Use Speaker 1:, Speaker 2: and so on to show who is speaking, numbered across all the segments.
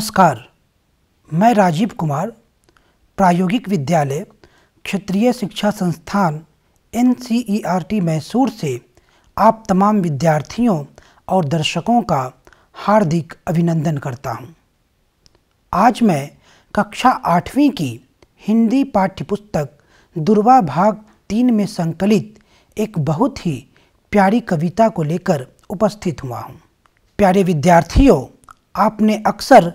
Speaker 1: नमस्कार मैं राजीव कुमार प्रायोगिक विद्यालय क्षेत्रीय शिक्षा संस्थान एन मैसूर से आप तमाम विद्यार्थियों और दर्शकों का हार्दिक अभिनंदन करता हूं। आज मैं कक्षा आठवीं की हिंदी पाठ्यपुस्तक दुर्वा भाग तीन में संकलित एक बहुत ही प्यारी कविता को लेकर उपस्थित हुआ हूँ प्यारे विद्यार्थियों आपने अक्सर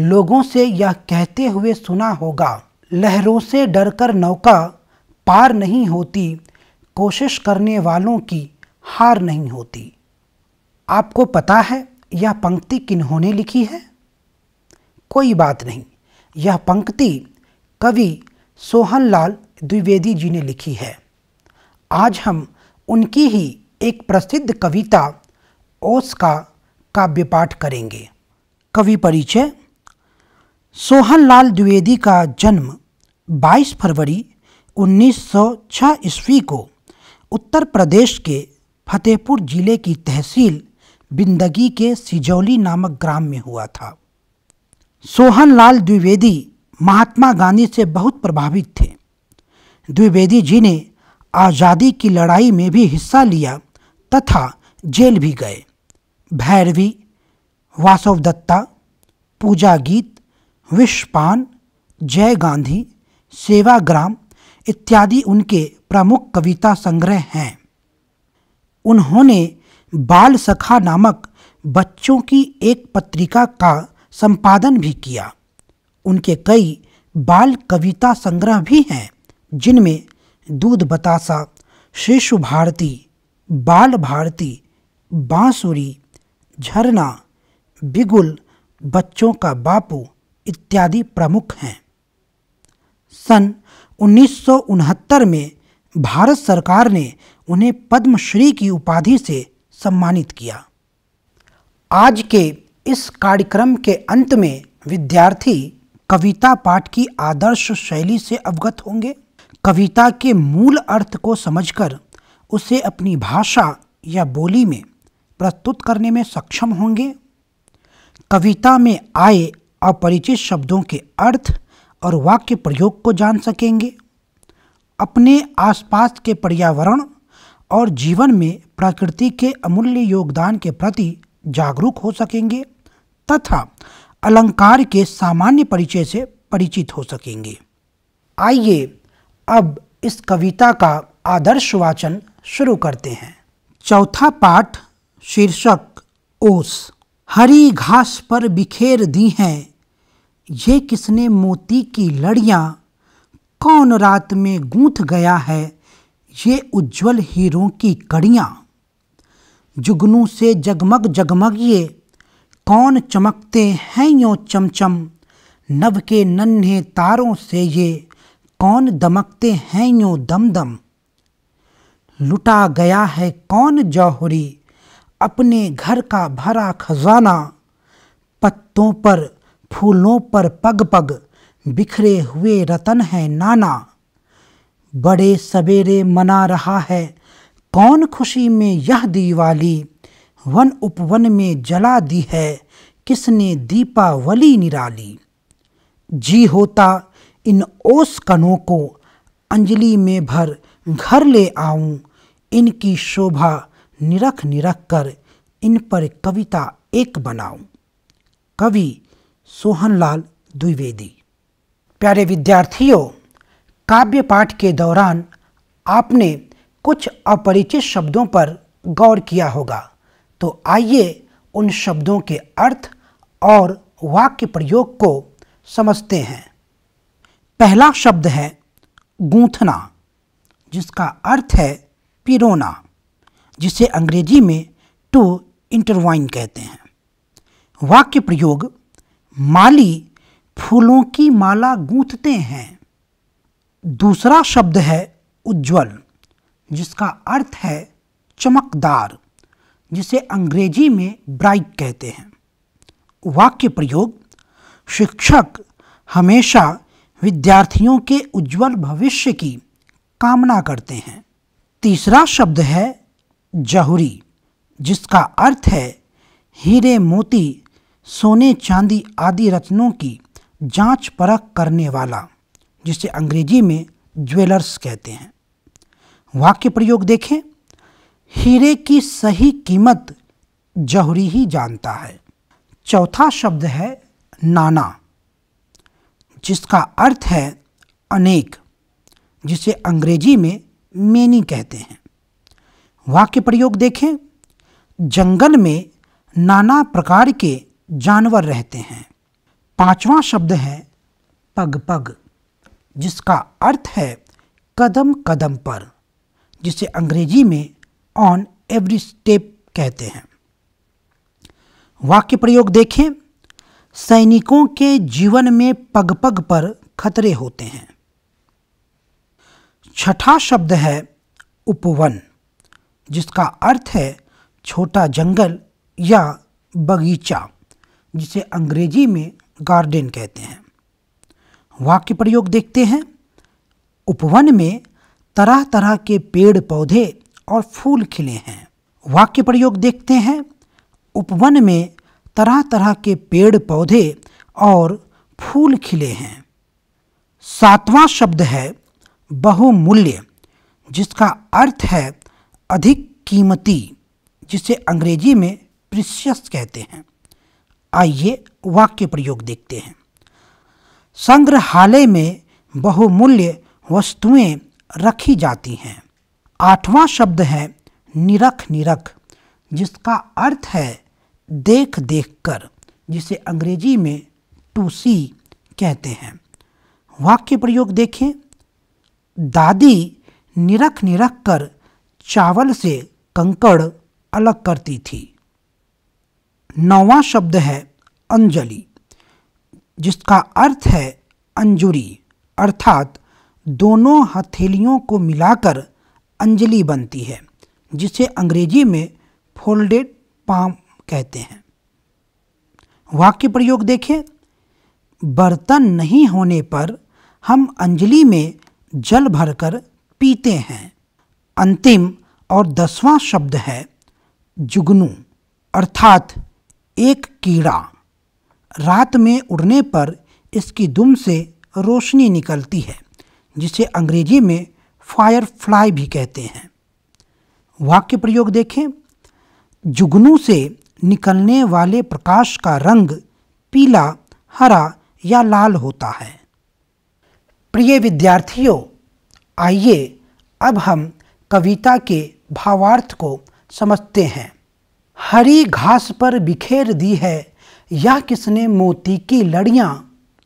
Speaker 1: लोगों से यह कहते हुए सुना होगा लहरों से डरकर नौका पार नहीं होती कोशिश करने वालों की हार नहीं होती आपको पता है यह पंक्ति किन्होंने लिखी है कोई बात नहीं यह पंक्ति कवि सोहनलाल द्विवेदी जी ने लिखी है आज हम उनकी ही एक प्रसिद्ध कविता ओस का काव्य पाठ करेंगे कवि परिचय सोहन लाल द्विवेदी का जन्म 22 फरवरी 1906 ईस्वी को उत्तर प्रदेश के फतेहपुर जिले की तहसील बिंदगी के सिजौली नामक ग्राम में हुआ था सोहन लाल द्विवेदी महात्मा गांधी से बहुत प्रभावित थे द्विवेदी जी ने आज़ादी की लड़ाई में भी हिस्सा लिया तथा जेल भी गए भैरवी वासव दत्ता पूजा गीत विश्वपान जय गांधी सेवाग्राम इत्यादि उनके प्रमुख कविता संग्रह हैं उन्होंने बाल सखा नामक बच्चों की एक पत्रिका का संपादन भी किया उनके कई बाल कविता संग्रह भी हैं जिनमें दूध बतासा शिशु भारती बाल भारती बांसुरी झरना बिगुल बच्चों का बापू इत्यादि प्रमुख हैं सन उन्नीस में भारत सरकार ने उन्हें पद्मश्री की उपाधि से सम्मानित किया आज के इस कार्यक्रम के अंत में विद्यार्थी कविता पाठ की आदर्श शैली से अवगत होंगे कविता के मूल अर्थ को समझकर उसे अपनी भाषा या बोली में प्रस्तुत करने में सक्षम होंगे कविता में आए अपरिचित शब्दों के अर्थ और वाक्य प्रयोग को जान सकेंगे अपने आसपास के पर्यावरण और जीवन में प्रकृति के अमूल्य योगदान के प्रति जागरूक हो सकेंगे तथा अलंकार के सामान्य परिचय से परिचित हो सकेंगे आइए अब इस कविता का आदर्श वाचन शुरू करते हैं चौथा पाठ शीर्षक ओस हरी घास पर बिखेर दी हैं ये किसने मोती की लड़ियाँ कौन रात में गूंथ गया है ये उज्जवल हीरों की कड़ियाँ जुगनू से जगमग जगमग ये कौन चमकते हैं यो चमचम नभ के नन्हे तारों से ये कौन दमकते हैं यो दमदम लुटा गया है कौन जौहरी अपने घर का भरा खजाना पत्तों पर फूलों पर पग पग बिखरे हुए रतन है नाना बड़े सवेरे मना रहा है कौन खुशी में यह दीवाली वन उपवन में जला दी है किसने दीपावली निराली जी होता इन ओस कनों को अंजलि में भर घर ले आऊं इनकी शोभा निरख निरख कर इन पर कविता एक बनाऊं कवि सोहनलाल द्विवेदी प्यारे विद्यार्थियों काव्य पाठ के दौरान आपने कुछ अपरिचित शब्दों पर गौर किया होगा तो आइए उन शब्दों के अर्थ और वाक्य प्रयोग को समझते हैं पहला शब्द है गूंथना जिसका अर्थ है पिरोना जिसे अंग्रेजी में टू इंटरवाइन कहते हैं वाक्य प्रयोग माली फूलों की माला गूंथते हैं दूसरा शब्द है उज्जवल जिसका अर्थ है चमकदार जिसे अंग्रेजी में ब्राइट कहते हैं वाक्य प्रयोग शिक्षक हमेशा विद्यार्थियों के उज्जवल भविष्य की कामना करते हैं तीसरा शब्द है जहुरी जिसका अर्थ है हीरे मोती सोने चांदी आदि रत्नों की जांच परख करने वाला जिसे अंग्रेजी में ज्वेलर्स कहते हैं वाक्य प्रयोग देखें हीरे की सही कीमत जहुरी ही जानता है चौथा शब्द है नाना जिसका अर्थ है अनेक जिसे अंग्रेजी में मेनी कहते हैं वाक्य प्रयोग देखें जंगल में नाना प्रकार के जानवर रहते हैं पांचवा शब्द है पग पग जिसका अर्थ है कदम कदम पर जिसे अंग्रेजी में ऑन एवरी स्टेप कहते हैं वाक्य प्रयोग देखें सैनिकों के जीवन में पग पग पर खतरे होते हैं छठा शब्द है उपवन जिसका अर्थ है छोटा जंगल या बगीचा जिसे अंग्रेजी में गार्डन कहते हैं वाक्य प्रयोग देखते हैं उपवन में तरह तरह के पेड़ पौधे और फूल खिले हैं वाक्य प्रयोग देखते हैं उपवन में तरह तरह के पेड़ पौधे और फूल खिले हैं सातवां शब्द है बहुमूल्य जिसका अर्थ है अधिक कीमती जिसे अंग्रेजी में प्रिशियस कहते हैं आइए वाक्य प्रयोग देखते हैं संग्रहालय में बहुमूल्य वस्तुएं रखी जाती हैं आठवां शब्द है निरख निरख जिसका अर्थ है देख देख कर जिसे अंग्रेजी में टू सी कहते हैं वाक्य प्रयोग देखें दादी निरख निरख कर चावल से कंकड़ अलग करती थी नौवा शब्द है अंजलि जिसका अर्थ है अंजुरी अर्थात दोनों हथेलियों को मिलाकर अंजलि बनती है जिसे अंग्रेजी में फोल्डेड पाम कहते हैं वाक्य प्रयोग देखें बर्तन नहीं होने पर हम अंजलि में जल भरकर पीते हैं अंतिम और दसवां शब्द है जुगनू अर्थात एक कीड़ा रात में उड़ने पर इसकी दुम से रोशनी निकलती है जिसे अंग्रेजी में फायर फ्लाई भी कहते हैं वाक्य प्रयोग देखें जुगनू से निकलने वाले प्रकाश का रंग पीला हरा या लाल होता है प्रिय विद्यार्थियों आइए अब हम कविता के भावार्थ को समझते हैं हरी घास पर बिखेर दी है या किसने मोती की लड़ियाँ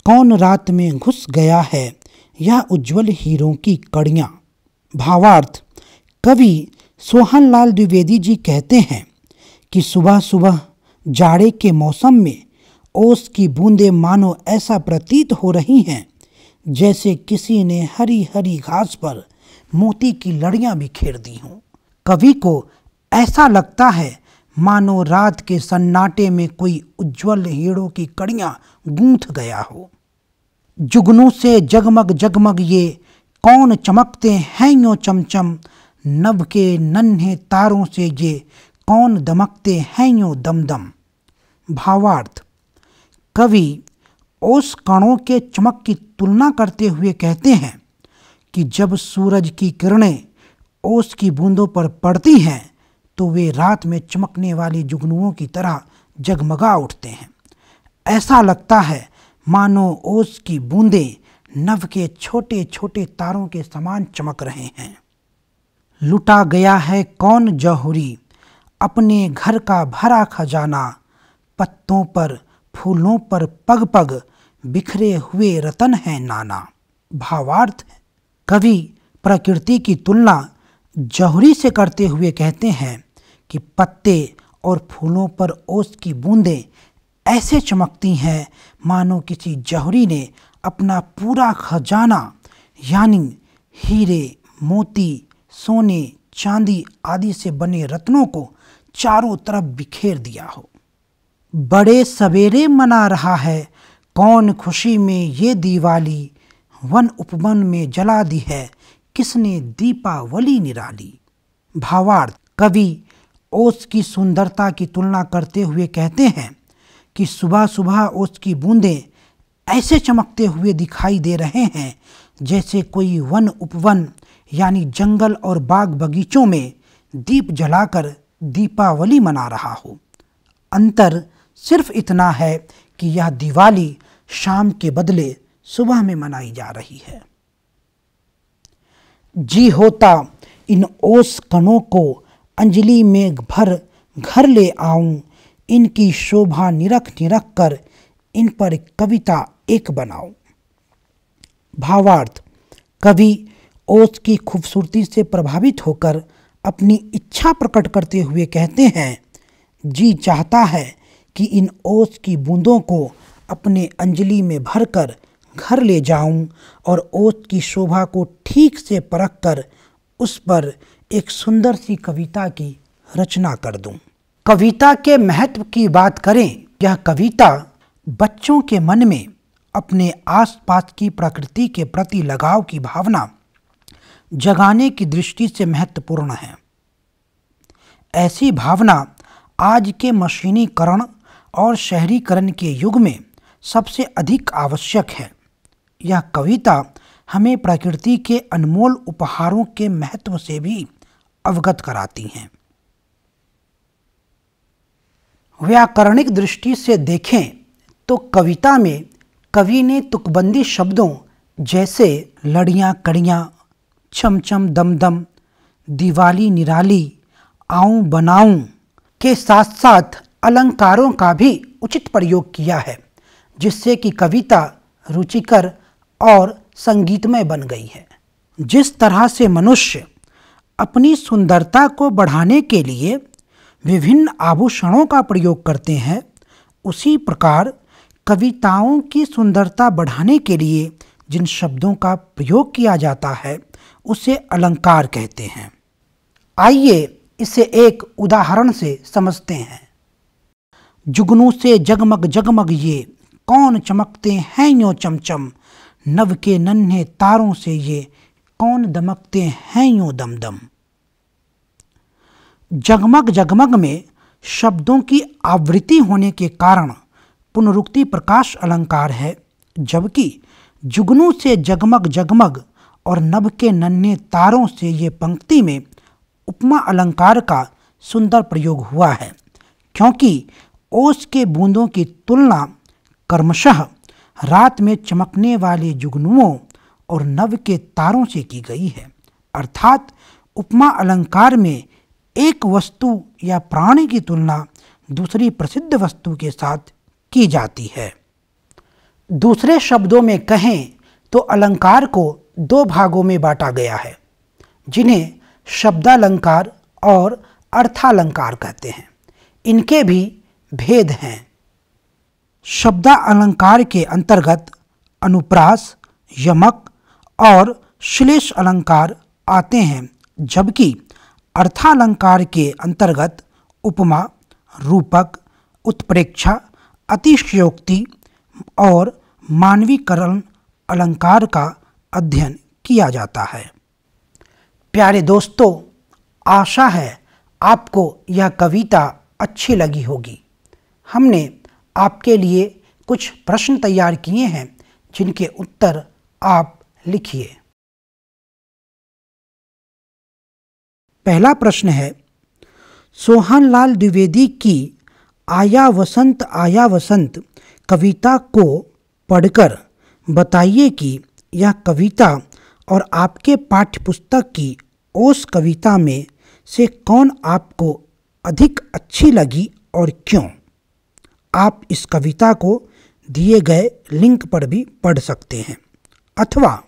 Speaker 1: कौन रात में घुस गया है या उज्जवल हीरों की कड़ियाँ भावार्थ कवि सोहन लाल द्विवेदी जी कहते हैं कि सुबह सुबह जाड़े के मौसम में ओस की बूंदें मानो ऐसा प्रतीत हो रही हैं जैसे किसी ने हरी हरी घास पर मोती की लड़ियाँ बिखेर दी हों कवि को ऐसा लगता है मानो रात के सन्नाटे में कोई उज्जवल हीड़ों की कड़ियाँ गूंथ गया हो जुगनू से जगमग जगमग ये कौन चमकते हैं यो चमचम नभ के नन्हे तारों से ये कौन दमकते हैं यो दमदम भावार्थ कवि ओस कणों के चमक की तुलना करते हुए कहते हैं कि जब सूरज की किरणें ओस की बूंदों पर पड़ती हैं तो वे रात में चमकने वाली जुगनुओं की तरह जगमगा उठते हैं ऐसा लगता है मानो ओस की बूंदें नव के छोटे छोटे तारों के समान चमक रहे हैं लुटा गया है कौन जौहरी अपने घर का भरा खजाना पत्तों पर फूलों पर पग पग बिखरे हुए रतन हैं नाना भावार्थ कवि प्रकृति की तुलना जौहरी से करते हुए कहते हैं कि पत्ते और फूलों पर ओस की बूंदें ऐसे चमकती हैं मानो किसी जौहरी ने अपना पूरा खजाना यानी हीरे मोती सोने चांदी आदि से बने रत्नों को चारों तरफ बिखेर दिया हो बड़े सवेरे मना रहा है कौन खुशी में ये दिवाली वन उपवन में जला दी है किसने दीपावली निराली भावार्थ कवि ओस की सुंदरता की तुलना करते हुए कहते हैं कि सुबह सुबह ओस की बूंदें ऐसे चमकते हुए दिखाई दे रहे हैं जैसे कोई वन उपवन यानी जंगल और बाग बगीचों में दीप जलाकर दीपावली मना रहा हो अंतर सिर्फ इतना है कि यह दिवाली शाम के बदले सुबह में मनाई जा रही है जी होता इन ओस कणों को अंजलि में भर घर ले आऊं इनकी शोभा निरख निरख कर इन पर कविता एक बनाऊं भावार्थ कवि ओस की खूबसूरती से प्रभावित होकर अपनी इच्छा प्रकट करते हुए कहते हैं जी चाहता है कि इन ओस की बूंदों को अपने अंजलि में भरकर घर ले जाऊं और ओत की शोभा को ठीक से परख कर उस पर एक सुंदर सी कविता की रचना कर दूं। कविता के महत्व की बात करें यह कविता बच्चों के मन में अपने आसपास की प्रकृति के प्रति लगाव की भावना जगाने की दृष्टि से महत्वपूर्ण है ऐसी भावना आज के मशीनीकरण और शहरीकरण के युग में सबसे अधिक आवश्यक है यह कविता हमें प्रकृति के अनमोल उपहारों के महत्व से भी अवगत कराती हैं व्याकरणिक दृष्टि से देखें तो कविता में कवि ने तुकबंदी शब्दों जैसे लड़ियाँ कड़ियाँ दम दमदम दिवाली निराली आऊँ बनाऊँ के साथ साथ अलंकारों का भी उचित प्रयोग किया है जिससे कि कविता रुचिकर और संगीतमय बन गई है जिस तरह से मनुष्य अपनी सुंदरता को बढ़ाने के लिए विभिन्न आभूषणों का प्रयोग करते हैं उसी प्रकार कविताओं की सुंदरता बढ़ाने के लिए जिन शब्दों का प्रयोग किया जाता है उसे अलंकार कहते हैं आइए इसे एक उदाहरण से समझते हैं जुगनू से जगमग जगमग ये कौन चमकते हैं यो चमचम नव के नन्हे तारों से ये कौन दमकते हैं यूं दमदम जगमग जगमग में शब्दों की आवृत्ति होने के कारण पुनरुक्ति प्रकाश अलंकार है जबकि जुगनू से जगमग जगमग और नभ के नन्हे तारों से ये पंक्ति में उपमा अलंकार का सुंदर प्रयोग हुआ है क्योंकि ओस के बूंदों की तुलना कर्मशः रात में चमकने वाले जुगनुओं और नव के तारों से की गई है अर्थात उपमा अलंकार में एक वस्तु या प्राणी की तुलना दूसरी प्रसिद्ध वस्तु के साथ की जाती है दूसरे शब्दों में कहें तो अलंकार को दो भागों में बांटा गया है जिन्हें शब्दालंकार और अर्थालंकार कहते हैं इनके भी भेद हैं शब्द अलंकार के अंतर्गत अनुप्रास यमक और श्लेष अलंकार आते हैं जबकि अर्थालंकार के अंतर्गत उपमा रूपक उत्प्रेक्षा अतिशयोक्ति और मानवीकरण अलंकार का अध्ययन किया जाता है प्यारे दोस्तों आशा है आपको यह कविता अच्छी लगी होगी हमने आपके लिए कुछ प्रश्न तैयार किए हैं जिनके उत्तर आप लिखिए पहला प्रश्न है सोहनलाल द्विवेदी की आया वसंत आया वसंत कविता को पढ़कर बताइए कि यह कविता और आपके पाठ्यपुस्तक की ओस कविता में से कौन आपको अधिक अच्छी लगी और क्यों आप इस कविता को दिए गए लिंक पर भी पढ़ सकते हैं अथवा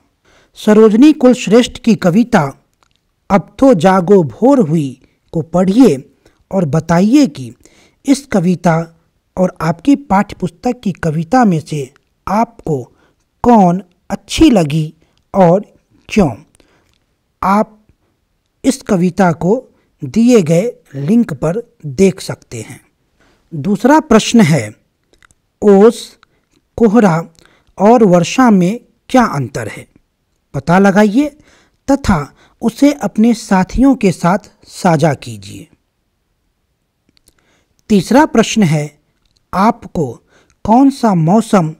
Speaker 1: सरोजनी कुलश्रेष्ठ की कविता अब तो जागो भोर हुई को पढ़िए और बताइए कि इस कविता और आपकी पाठ्य पुस्तक की कविता में से आपको कौन अच्छी लगी और क्यों आप इस कविता को दिए गए लिंक पर देख सकते हैं दूसरा प्रश्न है ओस कोहरा और वर्षा में क्या अंतर है पता लगाइए तथा उसे अपने साथियों के साथ साझा कीजिए तीसरा प्रश्न है आपको कौन सा मौसम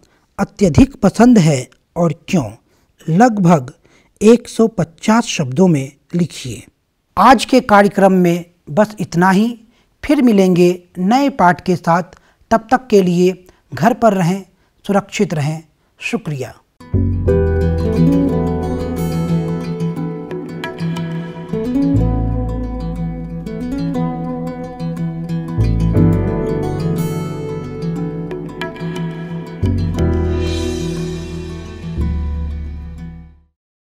Speaker 1: अत्यधिक पसंद है और क्यों लगभग 150 शब्दों में लिखिए आज के कार्यक्रम में बस इतना ही फिर मिलेंगे नए पाठ के साथ तब तक के लिए घर पर रहें सुरक्षित रहें शुक्रिया